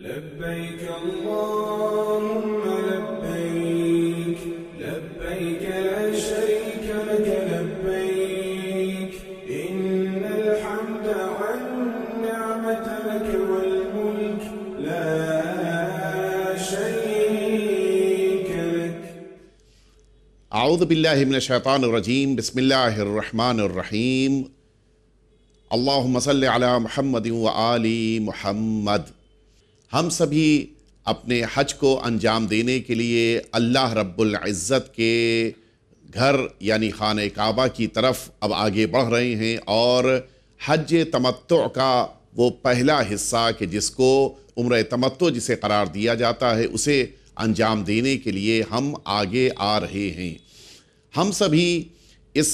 لبيك اللهم لبيك لبيك لا شريك لك لبيك إن الحمد والنعمة لك والملك لا شريك لك أعوذ بالله من الشيطان الرجيم بسم الله الرحمن الرحيم اللهم صل على محمد وآل محمد हम सभी अपने हज को अंजाम देने के लिए अल्लाह रब्बुल इज़्ज़त के घर यानी खान काबा की तरफ अब आगे बढ़ रहे हैं और हज तमत्व का वो पहला हिस्सा कि जिसको उम्र तमत्व जिसे करार दिया जाता है उसे अंजाम देने के लिए हम आगे आ रहे हैं हम सभी इस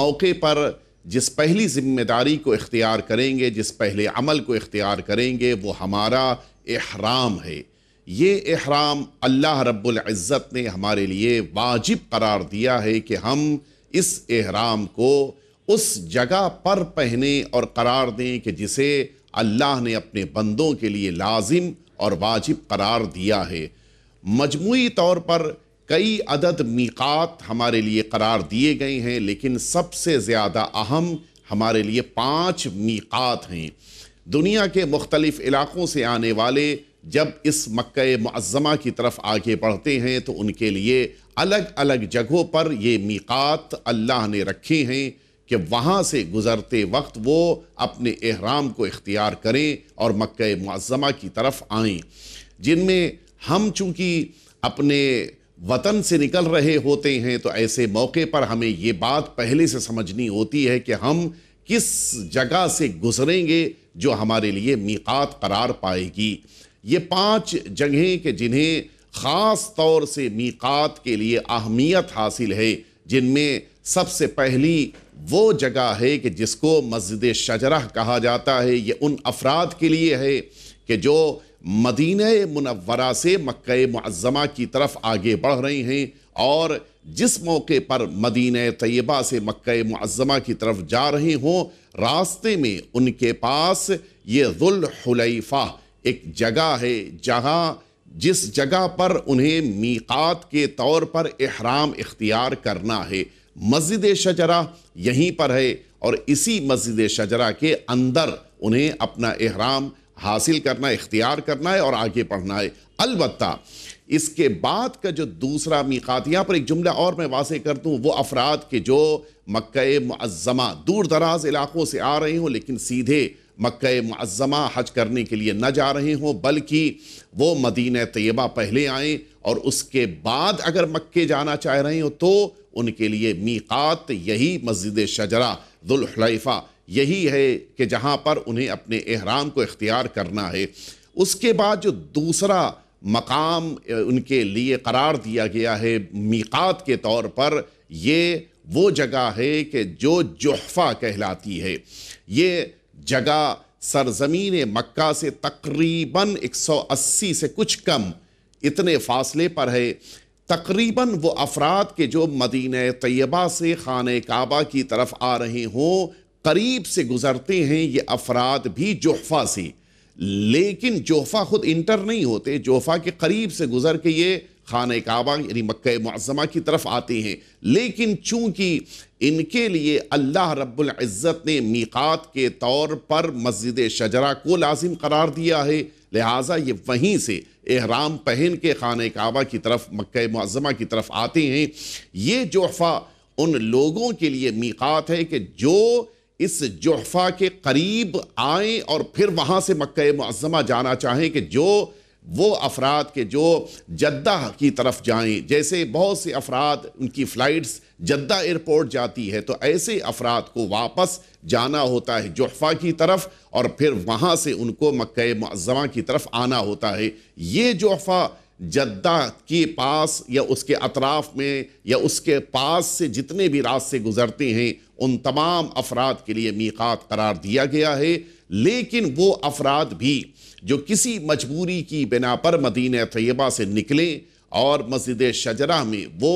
मौके पर जिस पहली ज़िम्मेदारी को इख्तियार करेंगे जिस पहले अमल को इख्तियार करेंगे वो हमारा एहराम है ये एहराम अल्लाह रब्बुल इज़्ज़त ने हमारे लिए वाजिब करार दिया है कि हम इस एहराम को उस जगह पर पहने और करार दें कि जिसे अल्लाह ने अपने बंदों के लिए लाजिम और वाजिब करार दिया है मजमू तौर पर कई अदद मीकात हमारे लिए करार दिए गए हैं लेकिन सबसे ज़्यादा अहम हमारे लिए पाँच मीकात हैं दुनिया के मुख्तलिफ इलाक़ों से आने वाले जब इस मक् मज़मा की तरफ आगे बढ़ते हैं तो उनके लिए अलग अलग जगहों पर ये मीक़ात अल्लाह ने रखे हैं कि वहाँ से गुज़रते वक्त वो अपने एहराम को इख्तियार करें और मक् मज़मा की तरफ आएं जिनमें हम चूँकि अपने वतन से निकल रहे होते हैं तो ऐसे मौके पर हमें ये बात पहले से समझनी होती है कि हम किस जगह से गुज़रेंगे जो हमारे लिए मीकात करार पाएगी ये पांच जगहें कि जिन्हें ख़ास तौर से मीकात के लिए अहमियत हासिल है जिनमें सबसे पहली वो जगह है कि जिसको मस्जिद शजरा कहा जाता है ये उन अफराद के लिए है कि जो मदीन मुनवरा से मक् मज़मा की तरफ आगे बढ़ रही हैं और जिस मौके पर मदीन तयबा से मक् मज़मा की तरफ जा रहे हों रास्ते में उनके पास ये जुल्हुलैफ़ा एक जगह है जहाँ जिस जगह पर उन्हें मीकात के तौर पर अहराम इख्तियार करना है मस्जिद शजरा यहीं पर है और इसी मस्जिद शजरा के अंदर उन्हें अपना अहराम हासिल करना इख्तियार करना है और आगे पढ़ना है अलबत्ता इसके बाद का जो दूसरा मीकात यहाँ पर एक जुमला और मैं वाज कर दूँ वो अफराद के जो मक्का मज़मा दूर दराज इलाकों से आ रहे हों लेकिन सीधे मक्का मज़मा हज करने के लिए न जा रहे हों बल्कि वो मदीन तयबा पहले आएँ और उसके बाद अगर मक्के जाना चाह रहे हों तो उनके लिए मीकात यही मस्जिद शजरा दुल्हलैफ़ा यही है कि जहाँ पर उन्हें अपने एहराम को इख्तियार करना है उसके बाद जो दूसरा मकाम उनके लिए करार दिया गया है मीकात के तौर पर ये वो जगह है कि जो जहफ़ा कहलाती है ये जगह सरजमीन मक्का से तकरीबन 180 से कुछ कम इतने फासले पर है तकरीबन वो अफराद के जो मदीन तयबा से खान काबा की तरफ आ रहे हों करीब से गुज़रते हैं ये अफराद भी जहफ़ा से लेकिन जोफा ख़ुद इंटर नहीं होते जोफा के करीब से गुजर के ये खान काबा यानी मक् मज़मा की तरफ आते हैं लेकिन चूँकि इनके लिए अल्लाह इज़्ज़त ने मीक़ात के तौर पर मस्जिद शजरा को लाजिम करार दिया है लिहाजा ये वहीं से एहराम पहन के खान काबा की तरफ मक् मज़मा की तरफ आते हैं ये जोहफ़ा उन लोगों के लिए मीक़ात है कि जो इस जोहफा के करीब आए और फिर वहाँ से मक्का मुआजमा जाना चाहें कि जो वो अफराद के जो जद्दा की तरफ जाएं जैसे बहुत से अफराद उनकी फ़्लाइट्स जद्दा एयरपोर्ट जाती है तो ऐसे अफराद को वापस जाना होता है जोहफा की तरफ और फिर वहाँ से उनको मक्का मज़मा की तरफ आना होता है ये जोहफा जद्दा के पास या उसके अतराफ में या उसके पास से जितने भी रास्ते गुजरते हैं उन तमाम अफराद के लिए मीकात करार दिया गया है लेकिन वो अफराद भी जो किसी मजबूरी की बिना पर मदीन तयबा से निकलें और मस्जिद शजरा में वो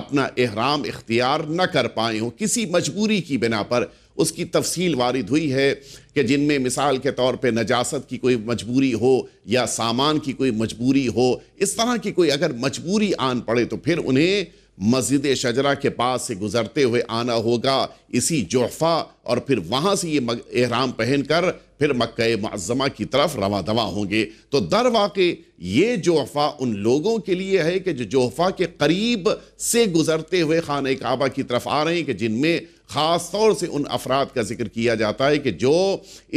अपना एहराम इख्तियार न कर पाए हों किसी मजबूरी की बिना पर उसकी तफसील वारिद हुई है कि जिनमें मिसाल के तौर पर नजासत की कोई मजबूरी हो या सामान की कोई मजबूरी हो इस तरह की कोई अगर मजबूरी आन पड़े तो फिर उन्हें मस्जिद शजरा के पास से गुज़रते हुए आना होगा इसी जोहफा और फिर वहाँ से ये एहराम पहन कर फिर मक् मज़मा की तरफ रवा दवा होंगे तो दर वाक़ ये जोहफ़ा उन लोगों के लिए है कि जो जोहफ़ा के करीब से गुज़रते हुए खान काबा की तरफ आ रहे हैं कि जिनमें ख़ास तौर से उन अफराद का जिक्र किया जाता है कि जो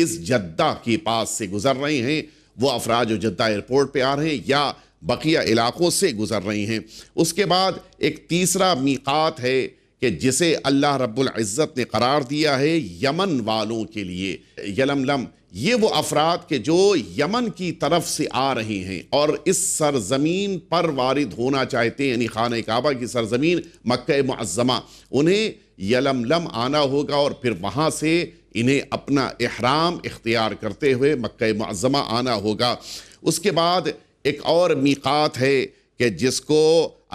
इस जद्दा के पास से गुज़र रहे हैं वो अफराद जो जद्दा एयरपोर्ट पर आ रहे हैं या बकिया इलाक़ों से गुज़र रहे हैं उसके बाद एक तीसरा मीकात है कि जिसे अल्लाह रब्बुल इज़्ज़त ने करार दिया है यमन वालों के लिए यलम लम ये वो अफराद के जो यमन की तरफ से आ रहे हैं और इस सरजमीन पर वारिद होना चाहते हैं यानी खान काबा की सरजमीन मक्का मज़मा उन्हें यलम लम आना होगा और फिर वहाँ से इन्हें अपना अहराम इख्तियार करते हुए मक्का मज़मा आना होगा उसके बाद एक और मीक़ात है कि जिसको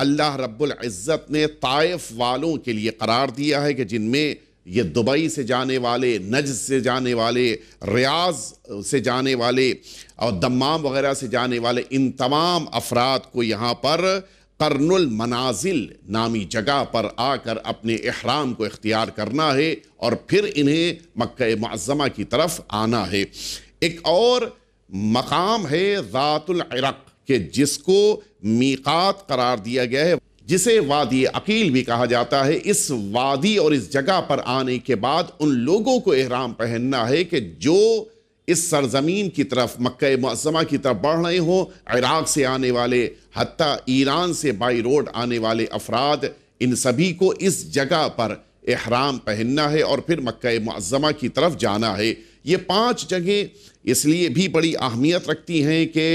अल्लाह रब्बुल इज़्ज़त ने ताइफ वालों के लिए करार दिया है कि जिनमें ये दुबई से जाने वाले नज से जाने वाले रियाज से जाने वाले और दमाम वगैरह से जाने वाले इन तमाम अफराद को यहाँ पर करनुल मनाजिल नामी जगह पर आकर अपने अहराम को इख्तियार करना है और फिर इन्हें मक् मज़मा की तरफ आना है एक और मकाम है ज़ातुल इरक़ कि जिसको मीकात करार दिया गया है जिसे वादी अकील भी कहा जाता है इस वादी और इस जगह पर आने के बाद उन लोगों को एहराम पहनना है कि जो इस सरजमीन की तरफ मक्का मज़मा की तरफ बढ़ रहे हों इराक़ से आने वाले हती ईरान से बाई रोड आने वाले अफराद इन सभी को इस जगह पर एहराम पहनना है और फिर मक्का मज़मा की तरफ जाना है ये पांच जगह इसलिए भी बड़ी अहमियत रखती हैं कि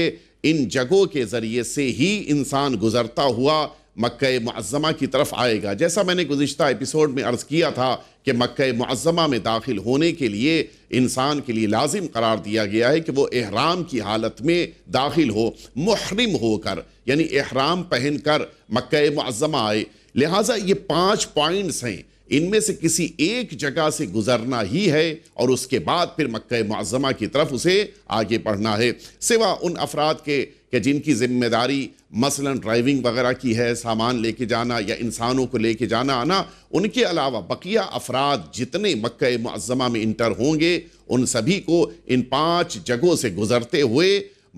इन जगहों के ज़रिए से ही इंसान गुज़रता हुआ मक् मज़मा की तरफ आएगा जैसा मैंने गुज्त एपिसोड में अर्ज़ किया था कि मक् मज़मा में दाखिल होने के लिए इंसान के लिए लाजिम करार दिया गया है कि वो एहराम की हालत में दाखिल हो महरम होकर यानी एहराम पहन कर मक् मज़मा आए लिहाजा ये पाँच पॉइंट्स हैं इनमें से किसी एक जगह से गुजरना ही है और उसके बाद फिर मक्का मुआजमा की तरफ उसे आगे बढ़ना है सिवा उन अफराद के कि जिनकी जिम्मेदारी मसलन ड्राइविंग वगैरह की है सामान लेके जाना या इंसानों को लेके जाना आना उनके अलावा बकिया अफराद जितने मक्का मुआजमा में इंटर होंगे उन सभी को इन पाँच जगहों से गुज़रते हुए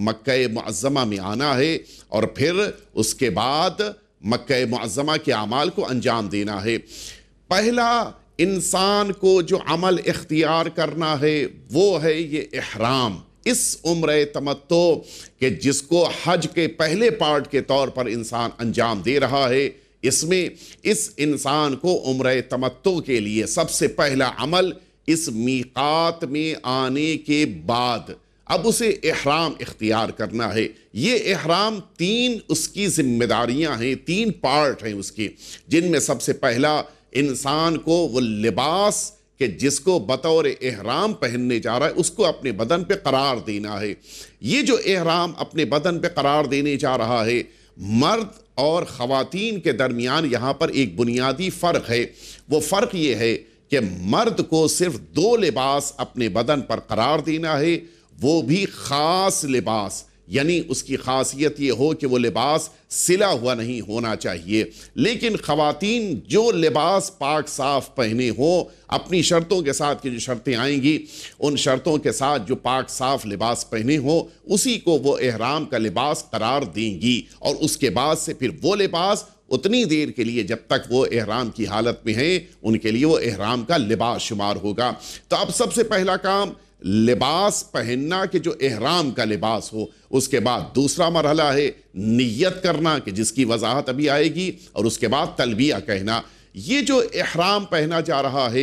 मक्का मुआजमा में आना है और फिर उसके बाद मक्का मुआजमा के अमाल को अंजाम देना है पहला इंसान को जो अमल इख्तियार करना है वो है ये अहराम इस उम्र तमत्तो के जिसको हज के पहले पार्ट के तौर पर इंसान अंजाम दे रहा है इसमें इस इंसान को उम्र तमत्तो के लिए सबसे पहला अमल इस मीकात में आने के बाद अब उसे एहराम इख्तियार करना है ये एहराम तीन उसकी जिम्मेदारियां हैं तीन पार्ट हैं उसके जिनमें सबसे पहला इंसान को वो लिबास के जिसको बतौर एहराम पहनने जा रहा है उसको अपने बदन पे करार देना है ये जो एहराम अपने बदन पे करार देने जा रहा है मर्द और ख़वातीन के दरमियान यहाँ पर एक बुनियादी फ़र्क है वो फ़र्क ये है कि मर्द को सिर्फ दो लिबास अपने बदन पर करार देना है वो भी ख़ास लिबास यानी उसकी खासियत ये हो कि वो लिबास सिला हुआ नहीं होना चाहिए लेकिन ख़वातीन जो लिबास पाक साफ पहने हो अपनी शर्तों के साथ की जो शर्तें आएंगी उन शर्तों के साथ जो पाक साफ लिबास पहने हो उसी को वो एहराम का लिबास करार देंगी और उसके बाद से फिर वो लिबास उतनी देर के लिए जब तक वो एहराम की हालत में हैं उनके लिए वो एहराम का लिबास शुमार होगा तो अब सबसे पहला काम लिबास पहनना कि जो एहराम का लिबास हो उसके बाद दूसरा मरहला है नियत करना कि जिसकी वजाहत अभी आएगी और उसके बाद तलबिया कहना ये जो एहराम पहना जा रहा है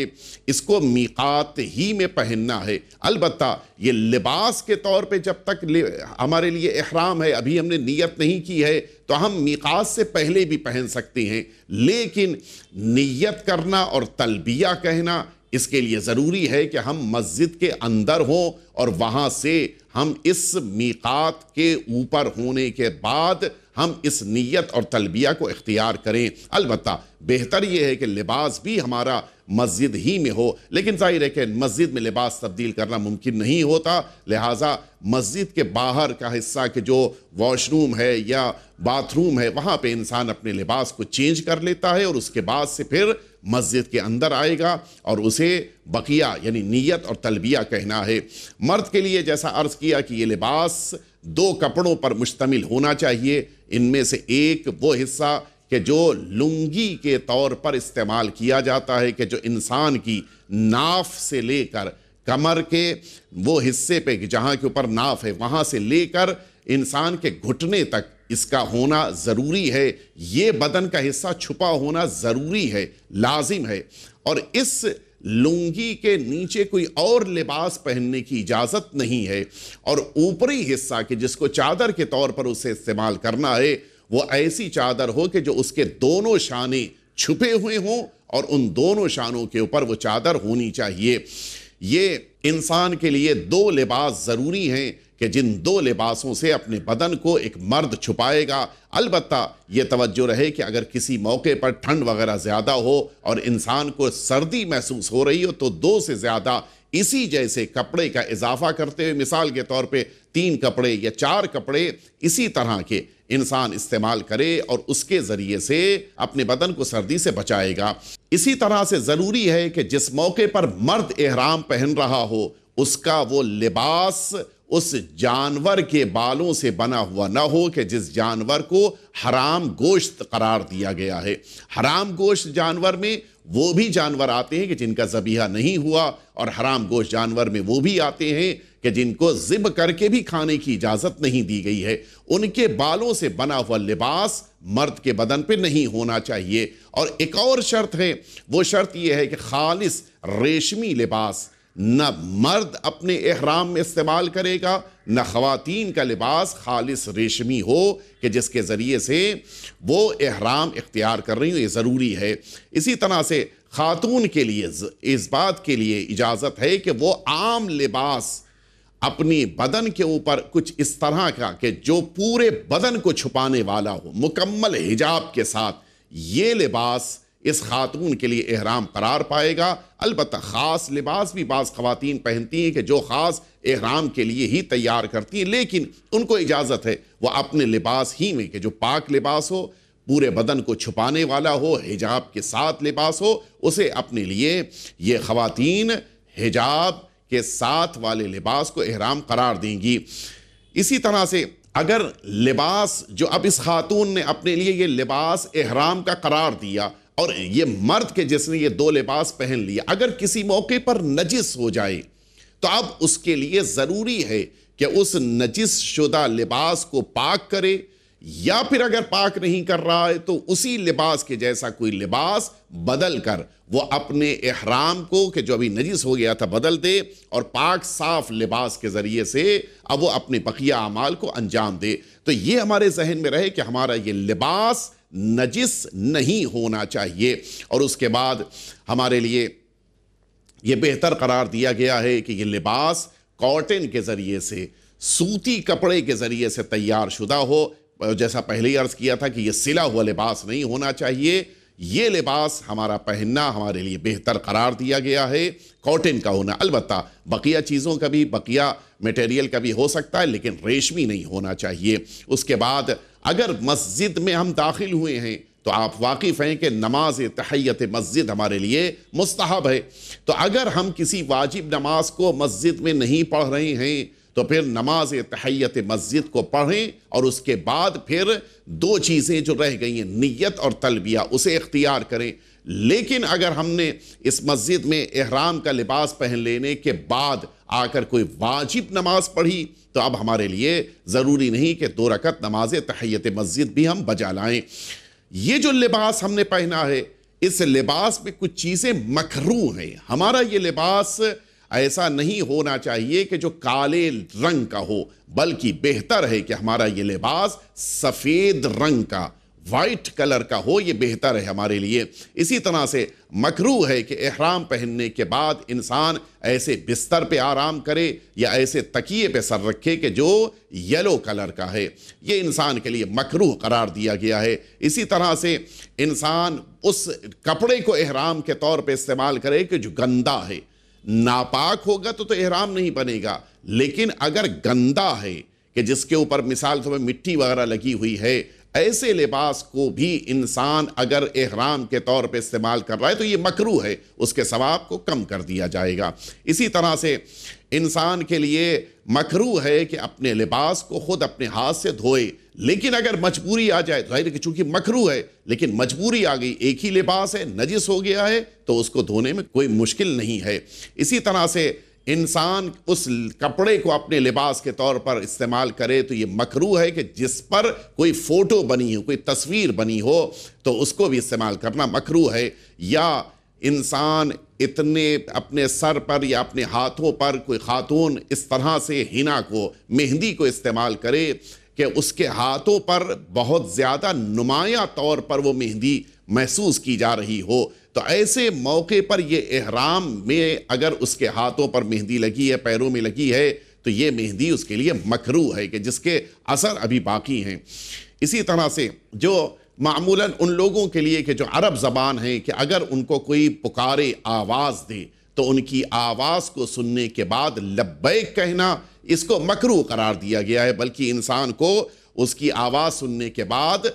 इसको मीकात ही में पहनना है अलबत् ये लिबास के तौर पे जब तक हमारे लिए एहराम है अभी हमने नियत नहीं की है तो हम मीकात से पहले भी पहन सकते हैं लेकिन नियत करना और तलबिया कहना इसके लिए ज़रूरी है कि हम मस्जिद के अंदर हों और वहाँ से हम इस मीकात के ऊपर होने के बाद हम इस नीयत और तलबिया को इख्तियार करें अलबत् बेहतर ये है कि लिबास भी हमारा मस्जिद ही में हो लेकिन जाहिर है कि मस्जिद में लिबास तब्दील करना मुमकिन नहीं होता लिहाजा मस्जिद के बाहर का हिस्सा के जो वॉशरूम है या बाथरूम है वहाँ पे इंसान अपने लिबास को चेंज कर लेता है और उसके बाद से फिर मस्जिद के अंदर आएगा और उसे बकिया यानी नीयत और तलबिया कहना है मर्द के लिए जैसा अर्ज़ किया कि ये लिबास दो कपड़ों पर मुश्तमिल होना चाहिए इनमें से एक वो हिस्सा कि जो लुंगी के तौर पर इस्तेमाल किया जाता है कि जो इंसान की नाफ से लेकर कमर के वो हिस्से पे जहाँ के ऊपर नाफ है वहाँ से लेकर इंसान के घुटने तक इसका होना ज़रूरी है ये बदन का हिस्सा छुपा होना ज़रूरी है लाजिम है और इस लुंगी के नीचे कोई और लिबास पहनने की इजाज़त नहीं है और ऊपरी हिस्सा के जिसको चादर के तौर पर उसे इस्तेमाल करना है वो ऐसी चादर हो कि जो उसके दोनों शाने छुपे हुए हों और उन दोनों शानों के ऊपर वो चादर होनी चाहिए ये इंसान के लिए दो लिबास ज़रूरी हैं कि जिन दो लिबासों से अपने बदन को एक मर्द छुपाएगा अलबत् यह तवज्जो रहे कि अगर किसी मौके पर ठंड वगैरह ज़्यादा हो और इंसान को सर्दी महसूस हो रही हो तो दो से ज़्यादा इसी जैसे कपड़े का इजाफा करते हुए मिसाल के तौर पे तीन कपड़े या चार कपड़े इसी तरह के इंसान इस्तेमाल करे और उसके ज़रिए से अपने बदन को सर्दी से बचाएगा इसी तरह से ज़रूरी है कि जिस मौके पर मर्द एहराम पहन रहा हो उसका वो लिबास उस जानवर के बालों से बना हुआ ना हो कि जिस जानवर को हराम गोश्त करार दिया गया है हराम गोश्त जानवर में वो भी जानवर आते हैं कि जिनका जबीहा नहीं हुआ और हराम गोश्त जानवर में वो भी आते हैं कि जिनको जिब करके भी खाने की इजाज़त नहीं दी गई है उनके बालों से बना हुआ लिबास मर्द के बदन पे नहीं होना चाहिए और एक और शर्त है वो शर्त ये है कि खालिस रेशमी लिबास न मर्द अपने एहराम में इस्तेमाल करेगा न ख़वातीन का लिबास खालिस रेशमी हो कि जिसके ज़रिए से वो एहराम इख्तियार कर रही हो ये ज़रूरी है इसी तरह से ख़ातून के लिए इस बात के लिए इजाज़त है कि वो आम लिबास अपनी बदन के ऊपर कुछ इस तरह का कि जो पूरे बदन को छुपाने वाला हो मुकम्मल हिजाब के साथ ये लिबास इस खातून के लिए एहराम करार पाएगा अलबत् ख़ास लिबास भी बाज़ ख़वान पहनती हैं कि जो ख़ास एहराम के लिए ही तैयार करती हैं लेकिन उनको इजाज़त है वह अपने लिबास ही में कि जो पाक लिबास हो पूरे बदन को छुपाने वाला हो हिजाब के साथ लिबास हो उसे अपने लिए ये ख़वान हिजाब के साथ वाले लिबास को एहराम करार देंगी इसी तरह से अगर लिबास जो अब इस खातून ने अपने लिए ये लिबास एहराम का करार दिया और ये मर्द के जिसने ये दो लिबास पहन लिया अगर किसी मौके पर नजिस हो जाए तो अब उसके लिए ज़रूरी है कि उस नजिस शुदा लिबास को पाक करे या फिर अगर पाक नहीं कर रहा है तो उसी लिबास के जैसा कोई लिबास बदल कर वो अपने एहराम को कि जो अभी नजिस हो गया था बदल दे और पाक साफ लिबास के ज़रिए से अब वो अपने बकिया अमाल को अंजाम दे तो ये हमारे जहन में रहे कि हमारा ये लिबास नजिस नहीं होना चाहिए और उसके बाद हमारे लिए यह बेहतर करार दिया गया है कि यह लिबास कॉटन के ज़रिए से सूती कपड़े के ज़रिए से तैयार शुदा हो जैसा पहले ही अर्ज़ किया था कि यह सिला हुआ लिबास नहीं होना चाहिए यह लिबास हमारा पहनना हमारे लिए बेहतर करार दिया गया है कॉटन का होना अलबत् बकिया चीज़ों का भी बकिया मटेरियल का भी हो सकता है लेकिन रेशमी नहीं होना चाहिए उसके बाद अगर मस्जिद में हम दाखिल हुए हैं तो आप वाकिफ़ हैं कि नमाज तहैत मस्जिद हमारे लिए मुस्तहब है तो अगर हम किसी वाजिब नमाज को मस्जिद में नहीं पढ़ रहे हैं तो फिर नमाज तहैत मस्जिद को पढ़ें और उसके बाद फिर दो चीज़ें जो रह गई हैं नीयत और तलबिया उसे इख्तियार करें लेकिन अगर हमने इस मस्जिद में एहराम का लिबास पहन लेने के बाद आकर कोई वाजिब नमाज पढ़ी तो अब हमारे लिए ज़रूरी नहीं कि दो रकत नमाज तहैत मस्जिद भी हम बजा लाएं ये जो लिबास हमने पहना है इस लिबास में कुछ चीज़ें मखरू हैं हमारा ये लिबास ऐसा नहीं होना चाहिए कि जो काले रंग का हो बल्कि बेहतर है कि हमारा ये लिबास सफ़ेद रंग का वाइट कलर का हो ये बेहतर है हमारे लिए इसी तरह से मकरू है कि एहराम पहनने के बाद इंसान ऐसे बिस्तर पे आराम करे या ऐसे तकिए पे सर रखे कि जो येलो कलर का है ये इंसान के लिए मकरू करार दिया गया है इसी तरह से इंसान उस कपड़े को एहराम के तौर पे इस्तेमाल करे कि जो गंदा है नापाक होगा तो तो एहराम नहीं बनेगा लेकिन अगर गंदा है कि जिसके ऊपर मिसाल तो मिट्टी वगैरह लगी हुई है ऐसे लिबास को भी इंसान अगर एहराम के तौर पे इस्तेमाल कर रहा है तो ये मकरू है उसके सवाब को कम कर दिया जाएगा इसी तरह से इंसान के लिए मकरू है कि अपने लिबास को खुद अपने हाथ से धोए लेकिन अगर मजबूरी आ जाए तो जाहिर कि चूंकि मकरू है लेकिन मजबूरी आ गई एक ही लिबास है नजिस हो गया है तो उसको धोने में कोई मुश्किल नहीं है इसी तरह से इंसान उस कपड़े को अपने लिबास के तौर पर इस्तेमाल करे तो ये मकरू है कि जिस पर कोई फ़ोटो बनी हो कोई तस्वीर बनी हो तो उसको भी इस्तेमाल करना मकरू है या इंसान इतने अपने सर पर या अपने हाथों पर कोई खातून इस तरह से हिना को मेहंदी को इस्तेमाल करे कि उसके हाथों पर बहुत ज़्यादा नुमाया तौर पर वो मेहंदी महसूस की जा रही हो तो ऐसे मौके पर ये एहराम में अगर उसके हाथों पर मेहंदी लगी है पैरों में लगी है तो ये मेहंदी उसके लिए मकरू है कि जिसके असर अभी बाकी हैं इसी तरह से जो मामूलन उन लोगों के लिए कि जो अरब ज़बान है कि अगर उनको कोई पुकारे आवाज़ दे तो उनकी आवाज़ को सुनने के बाद लब्बैक कहना इसको मकरू करार दिया गया है बल्कि इंसान को उसकी आवाज़ सुनने के बाद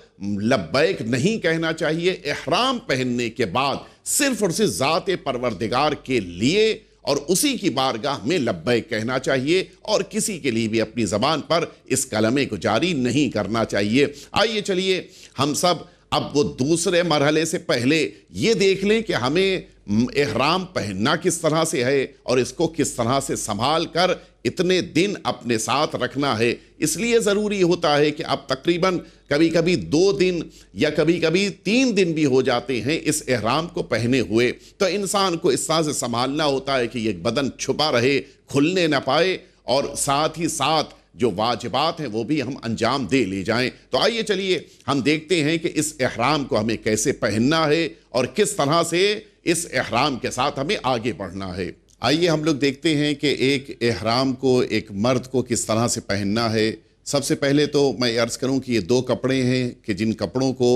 लब्बैक नहीं कहना चाहिए एहराम पहनने के बाद सिर्फ और सिर्फ ज़ात परवरदिगार के लिए और उसी की बारगाह में लब्बे कहना चाहिए और किसी के लिए भी अपनी ज़बान पर इस कलमे को जारी नहीं करना चाहिए आइए चलिए हम सब अब वो दूसरे मरहले से पहले ये देख लें कि हमें एहराम पहनना किस तरह से है और इसको किस तरह से संभाल कर इतने दिन अपने साथ रखना है इसलिए ज़रूरी होता है कि आप तकरीबन कभी कभी दो दिन या कभी कभी तीन दिन भी हो जाते हैं इस एहराम को पहने हुए तो इंसान को इस तरह से संभालना होता है कि ये बदन छुपा रहे खुलने ना पाए और साथ ही साथ जो वाजिबात हैं वो भी हम अंजाम दे ले जाएं तो आइए चलिए हम देखते हैं कि इस एहराम को हमें कैसे पहनना है और किस तरह से इस एहराम के साथ हमें आगे बढ़ना है आइए हम लोग देखते हैं कि एक एहराम को एक मर्द को किस तरह से पहनना है सबसे पहले तो मैं अर्ज़ करूं कि ये दो कपड़े हैं कि जिन कपड़ों को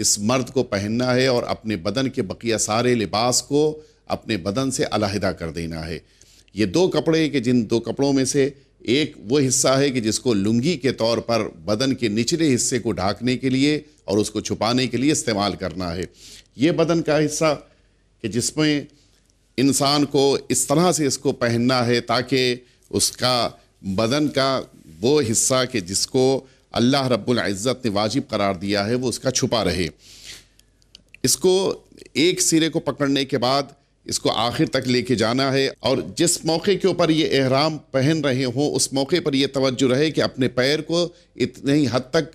इस मर्द को पहनना है और अपने बदन के बकिया सारे लिबास को अपने बदन से अलहदा कर देना है ये दो कपड़े कि जिन दो कपड़ों में से एक वो हिस्सा है कि जिसको लुंगी के तौर पर बदन के निचले हिस्से को ढाकने के लिए और उसको छुपाने के लिए इस्तेमाल करना है ये बदन का हिस्सा कि जिसमें इंसान को इस तरह से इसको पहनना है ताकि उसका बदन का वो हिस्सा कि जिसको अल्लाह रब्बुल इज़्ज़त ने वाजिब करार दिया है वो उसका छुपा रहे इसको एक सिरे को पकड़ने के बाद इसको आखिर तक लेके जाना है और जिस मौके के ऊपर ये एहराम पहन रहे हों उस मौके पर ये तवज्जो रहे कि अपने पैर को इतने ही हद तक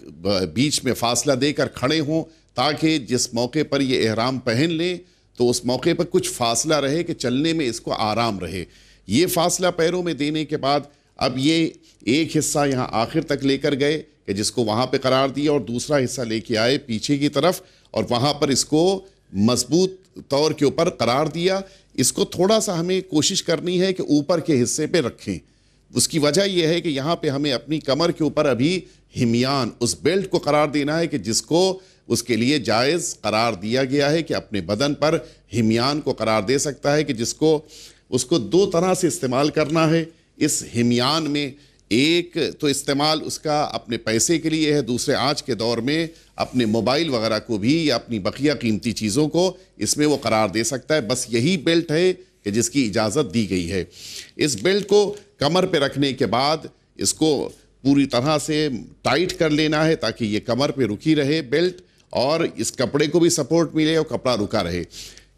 बीच में फासला देकर खड़े हों ताकि जिस मौके पर ये एहराम पहन लें तो उस मौके पर कुछ फासला रहे कि चलने में इसको आराम रहे ये फासला पैरों में देने के बाद अब ये एक हिस्सा यहाँ आखिर तक लेकर गए कि जिसको वहाँ पे करार दिया और दूसरा हिस्सा लेके आए पीछे की तरफ और वहाँ पर इसको मजबूत तौर के ऊपर करार दिया इसको थोड़ा सा हमें कोशिश करनी है कि ऊपर के हिस्से पे रखें उसकी वजह यह है कि यहाँ पे हमें अपनी कमर के ऊपर अभी हिमयान उस बेल्ट को करार देना है कि जिसको उसके लिए जायज़ करार दिया गया है कि अपने बदन पर हिमयान को करार दे सकता है कि जिसको उसको दो तरह से इस्तेमाल करना है इस हिमयान में एक तो इस्तेमाल उसका अपने पैसे के लिए है दूसरे आज के दौर में अपने मोबाइल वगैरह को भी या अपनी बकिया कीमती चीज़ों को इसमें वो करार दे सकता है बस यही बेल्ट है कि जिसकी इजाज़त दी गई है इस बेल्ट को कमर पर रखने के बाद इसको पूरी तरह से टाइट कर लेना है ताकि ये कमर पे रुकी रहे बेल्ट और इस कपड़े को भी सपोर्ट मिले और कपड़ा रुका रहे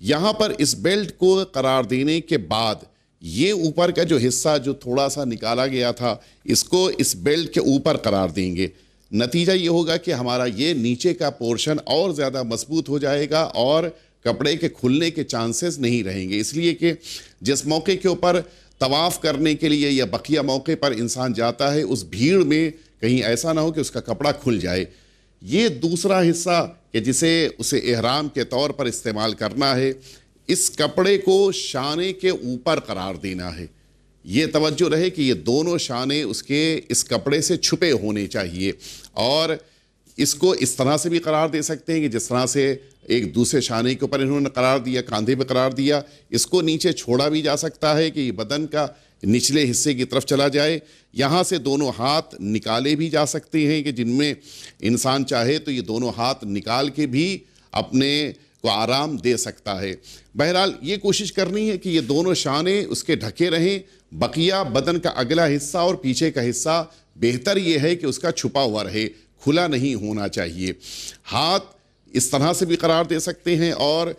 यहाँ पर इस बेल्ट को करार देने के बाद ये ऊपर का जो हिस्सा जो थोड़ा सा निकाला गया था इसको इस बेल्ट के ऊपर करार देंगे नतीजा ये होगा कि हमारा ये नीचे का पोर्शन और ज़्यादा मजबूत हो जाएगा और कपड़े के खुलने के चांसेस नहीं रहेंगे इसलिए कि जिस मौके के ऊपर तवाफ़ करने के लिए या बकिया मौके पर इंसान जाता है उस भीड़ में कहीं ऐसा ना हो कि उसका कपड़ा खुल जाए ये दूसरा हिस्सा कि जिसे उसे एहराम के तौर पर इस्तेमाल करना है इस कपड़े को शाने के ऊपर करार देना है ये तवज्जो रहे कि ये दोनों शाने उसके इस कपड़े से छुपे होने चाहिए और इसको इस तरह से भी करार दे सकते हैं कि जिस तरह से एक दूसरे शाने के ऊपर इन्होंने करार दिया कंधे पर करार दिया इसको नीचे छोड़ा भी जा सकता है कि बदन का निचले हिस्से की तरफ चला जाए यहाँ से दोनों हाथ निकाले भी जा सकते हैं कि जिनमें इंसान चाहे तो ये दोनों हाथ निकाल के भी अपने को आराम दे सकता है बहरहाल ये कोशिश करनी है कि ये दोनों शाने उसके ढके रहें बकिया बदन का अगला हिस्सा और पीछे का हिस्सा बेहतर ये है कि उसका छुपा हुआ रहे खुला नहीं होना चाहिए हाथ इस तरह से भी करार दे सकते हैं और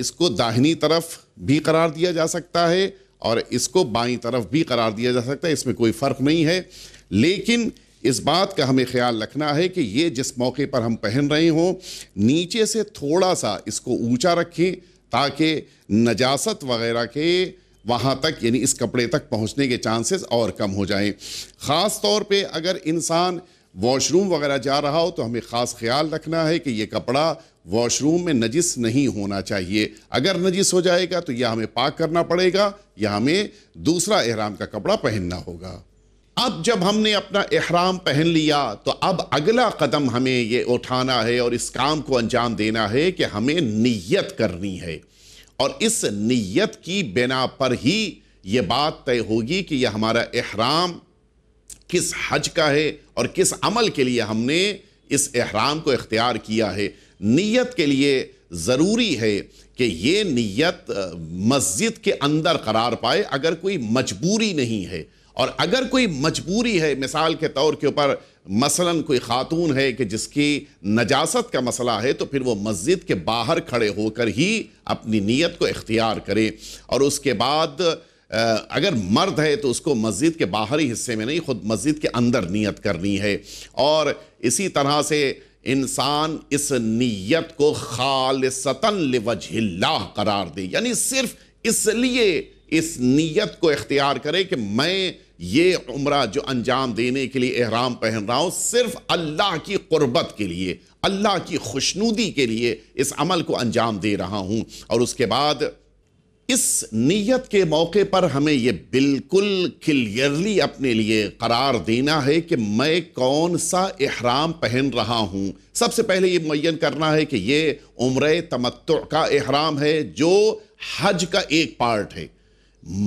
इसको दाहिनी तरफ भी करार दिया जा सकता है और इसको बाई तरफ भी करार दिया जा सकता है इसमें कोई फ़र्क नहीं है लेकिन इस बात का हमें ख्याल रखना है कि ये जिस मौके पर हम पहन रहे हों नीचे से थोड़ा सा इसको ऊंचा रखें ताकि नजासत वगैरह के वहाँ तक यानी इस कपड़े तक पहुँचने के चांसेस और कम हो जाएं ख़ास तौर पे अगर इंसान वॉशरूम वगैरह जा रहा हो तो हमें ख़ास ख्याल रखना है कि ये कपड़ा वॉशरूम में नजिस नहीं होना चाहिए अगर नजिस हो जाएगा तो यह हमें पाक करना पड़ेगा या हमें दूसरा एहराम का कपड़ा पहनना होगा अब जब हमने अपना एहराम पहन लिया तो अब अगला कदम हमें ये उठाना है और इस काम को अंजाम देना है कि हमें नीयत करनी है और इस नीयत की बिना पर ही ये बात तय होगी कि यह हमारा एहराम किस हज का है और किस अमल के लिए हमने इस अहराम को इख्तियार किया है नीयत के लिए ज़रूरी है कि ये नीयत मस्जिद के अंदर करार पाए अगर कोई मजबूरी नहीं है और अगर कोई मजबूरी है मिसाल के तौर के ऊपर मसलन कोई ख़ातून है कि जिसकी नजासत का मसला है तो फिर वो मस्जिद के बाहर खड़े होकर ही अपनी नीयत को इख्तियार करे और उसके बाद अगर मर्द है तो उसको मस्जिद के बाहरी हिस्से में नहीं खुद मस्जिद के अंदर नीयत करनी है और इसी तरह से इंसान इस नीयत को खाल सतन लवजल्ला करार दे यानी सिर्फ इसलिए इस नीयत को इख्तियार करे कि मैं ये उम्र जो अंजाम देने के लिए एहराम पहन रहा हूँ सिर्फ अल्लाह की कुर्बत के लिए अल्लाह की खुशनुदी के लिए इस अमल को अंजाम दे रहा हूँ और उसके बाद इस नीयत के मौके पर हमें ये बिल्कुल क्लियरली अपने लिए करार देना है कि मैं कौन सा एहराम पहन रहा हूँ सबसे पहले ये मुन करना है कि ये उम्र तमत् का एहराम है जो हज का एक पार्ट है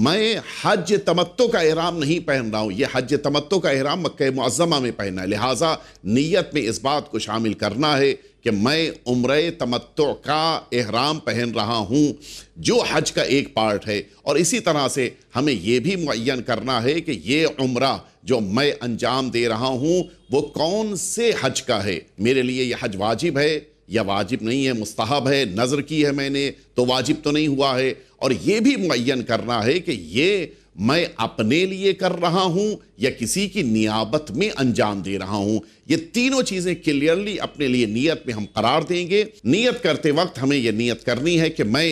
मैं हज तमत्तो का एहराम नहीं पहन रहा हूँ यह हज तमत्तो का एहराम मक् मुआज़मा में पहना है लिहाजा नीयत में इस बात को शामिल करना है कि मैं उम्र तमत्तो का एहराम पहन रहा हूँ जो हज का एक पार्ट है और इसी तरह से हमें ये भी मुन करना है कि ये उम्र जो मैं अंजाम दे रहा हूँ वो कौन से हज का है मेरे लिए यह हज वाजिब है या वाजिब नहीं है मुस्तहब है नज़र की है मैंने तो वाजिब तो नहीं हुआ है और ये भी मुन करना है कि ये मैं अपने लिए कर रहा हूं या किसी की नियाबत में अंजाम दे रहा हूं ये तीनों चीज़ें क्लियरली अपने लिए नियत में हम करार देंगे नियत करते वक्त हमें ये नियत करनी है कि मैं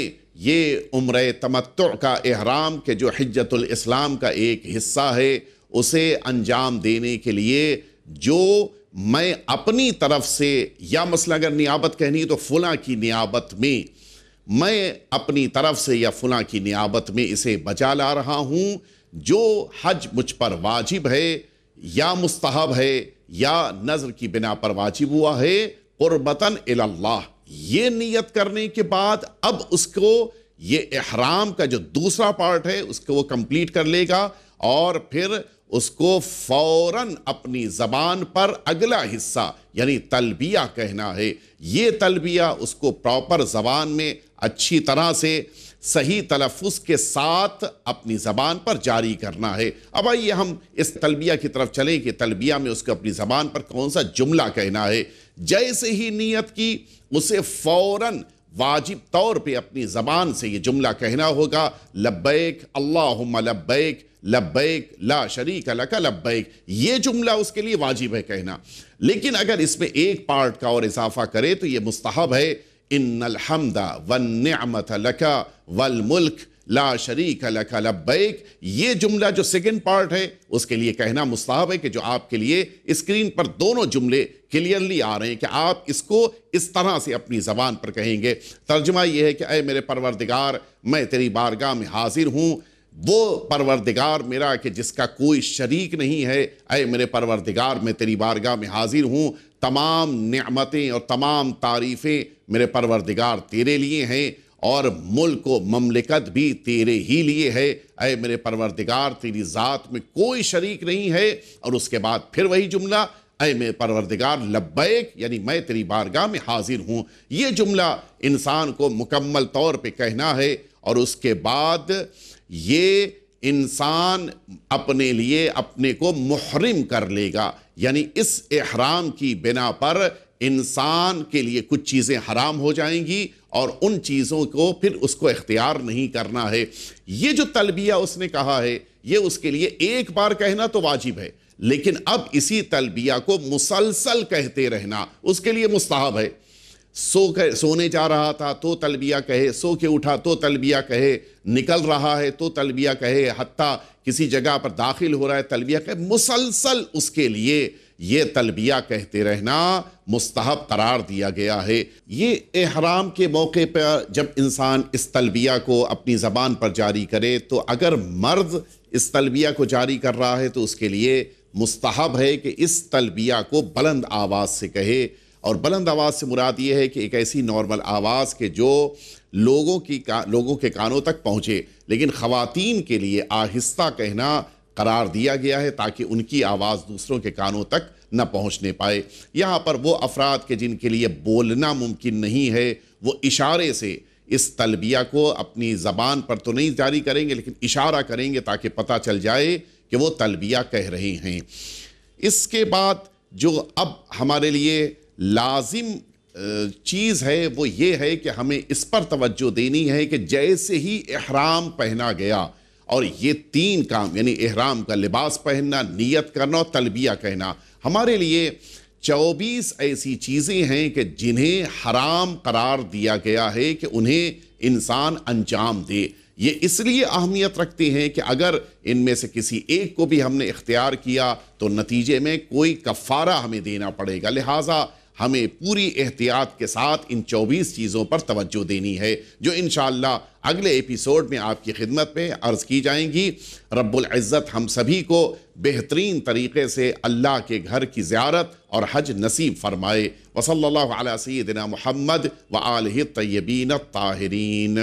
ये उम्र तमत् का एहराम के जो हजतुल इस्लाम का एक हिस्सा है उसे अंजाम देने के लिए जो मैं अपनी तरफ से या मसला अगर नियाबत कहनी तो फुला की नियाबत में मैं अपनी तरफ से या फुला की नियाबत में इसे बचा ला रहा हूँ जो हज मुझ पर वाजिब है या मुस्तहब है या नज़र की बिना पर वाजिब हुआ है क़ुरबतन अल्लाह ये नियत करने के बाद अब उसको ये अहराम का जो दूसरा पार्ट है उसको वो कंप्लीट कर लेगा और फिर उसको फौरन अपनी ज़बान पर अगला हिस्सा यानी तलबिया कहना है ये तलबिया उसको प्रॉपर ज़बान में अच्छी तरह से सही तलफ़ के साथ अपनी ज़बान पर जारी करना है अब आइए हम इस तलबिया की तरफ चलें कि तलबिया में उसको अपनी ज़बान पर कौन सा जुमला कहना है जैसे ही नीयत की उसे फ़ौर वाजिब तौर पे अपनी ज़बान से ये जुमला कहना होगा लब्बैक अल्लाहुम्मा लब्बैक लब्बैक ला शरीक लक लब्बैक ये जुमला उसके लिए वाजिब है कहना लेकिन अगर इसमें एक पार्ट का और इजाफा करे तो ये मुस्तहब है इन वन नमत लका वल मुल्क ला शरीक लका लब्बैक ये जुमला जो सेकेंड पार्ट है उसके लिए कहना मुस्ताहब है कि जो आपके लिए स्क्रीन पर दोनों जुमले क्लियरली आ रहे हैं कि आप इसको इस तरह से अपनी ज़बान पर कहेंगे तर्जमा यह है कि अय मेरे परवरदिगार मैं तेरी बारगाह में हाजिर हूँ वो परवरदिगार मेरा कि जिसका कोई शरीक नहीं है अय मेरे परवरदिगार मैं तेरी बारगाह में हाजिर हूँ तमाम नमतें और तमाम तारीफ़ें मेरे परवरदिगार तेरे लिए हैं और मुल्क व ममलिकत भी तेरे ही लिए है अय मेरे परवरदिगार तेरी ज़ात में कोई शरीक नहीं है और उसके बाद फिर वही जुमला अय मेरे परवरदिगार लब्बैक यानी मैं तेरी बारगाह में हाजिर हूँ ये जुमला इंसान को मुकम्मल तौर पर कहना है और उसके बाद ये इंसान अपने लिए अपने को मुहरिम कर लेगा यानी इस एहराम की बिना पर इंसान के लिए कुछ चीज़ें हराम हो जाएंगी और उन चीज़ों को फिर उसको इख्तियार नहीं करना है ये जो तलबिया उसने कहा है ये उसके लिए एक बार कहना तो वाजिब है लेकिन अब इसी तलबिया को मुसलसल कहते रहना उसके लिए मुस्ताहब है सो कह सोने जा रहा था तो तलबिया कहे सो के उठा तो तलबिया कहे निकल रहा है तो तलबिया कहे हती किसी जगह पर दाखिल हो रहा है तलबिया कहे मुसलसल उसके लिए ये तलबिया कहते रहना मुस्तहब करार दिया गया है ये एहराम के मौके पर जब इंसान इस तलबिया को अपनी ज़बान पर जारी करे तो अगर मर्द इस तलबिया को जारी कर रहा है तो उसके लिए मुस्तहब है कि इस तलबिया को बुलंद आवाज़ से कहे और बुलंद आवाज़ से मुराद ये है कि एक ऐसी नॉर्मल आवाज़ के जो लोगों की का, लोगों के कानों तक पहुँचे लेकिन ख़वातीन के लिए आहिस्ता कहना करार दिया गया है ताकि उनकी आवाज़ दूसरों के कानों तक न पहुंचने पाए यहाँ पर वो अफराद के जिनके लिए बोलना मुमकिन नहीं है वो इशारे से इस तलबिया को अपनी ज़बान पर तो नहीं जारी करेंगे लेकिन इशारा करेंगे ताकि पता चल जाए कि वो तलबिया कह रहे हैं इसके बाद जो अब हमारे लिए लाजिम चीज़ है वो ये है कि हमें इस पर तवज्जो देनी है कि जैसे ही अहराम पहना गया और ये तीन काम यानी एहराम का लिबास पहनना नियत करना और तलबिया कहना हमारे लिए चौबीस ऐसी चीज़ें हैं कि जिन्हें हराम करार दिया गया है कि उन्हें इंसान अंजाम दे ये इसलिए अहमियत रखते हैं कि अगर इनमें से किसी एक को भी हमने इख्तियार किया तो नतीजे में कोई कफ़ारा हमें देना पड़ेगा लिहाजा हमें पूरी एहतियात के साथ इन 24 चीज़ों पर तवज्जो देनी है जो इन अगले एपिसोड में आपकी खिदमत में अर्ज़ की जाएंगी रब्ज़त हम सभी को बेहतरीन तरीके से अल्लाह के घर की ज्यारत और हज नसीब फरमाए वसल्ला महमद व आल तयबीन ताहरीन